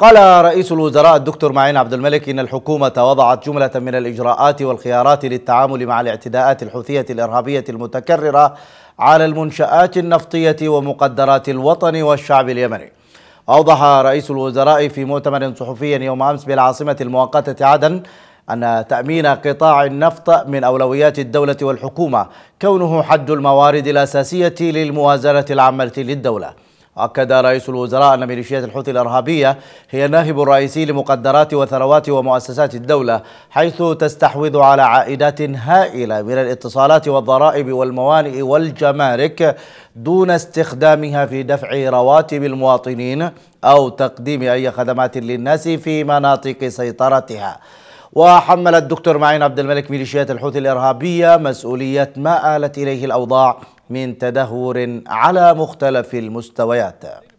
قال رئيس الوزراء الدكتور معين عبد الملك إن الحكومة وضعت جملة من الإجراءات والخيارات للتعامل مع الاعتداءات الحوثية الإرهابية المتكررة على المنشآت النفطية ومقدرات الوطن والشعب اليمني أوضح رئيس الوزراء في مؤتمر صحفي يوم أمس بالعاصمة المؤقتة عدن أن تأمين قطاع النفط من أولويات الدولة والحكومة كونه حد الموارد الأساسية للموازنة العامة للدولة أكد رئيس الوزراء أن ميليشيات الحوثي الإرهابية هي الناهب الرئيسي لمقدرات وثروات ومؤسسات الدولة حيث تستحوذ على عائدات هائلة من الاتصالات والضرائب والموانئ والجمارك دون استخدامها في دفع رواتب المواطنين أو تقديم أي خدمات للناس في مناطق سيطرتها وحمل الدكتور معين عبد الملك ميليشيات الحوثي الإرهابية مسؤولية ما آلت إليه الأوضاع من تدهور على مختلف المستويات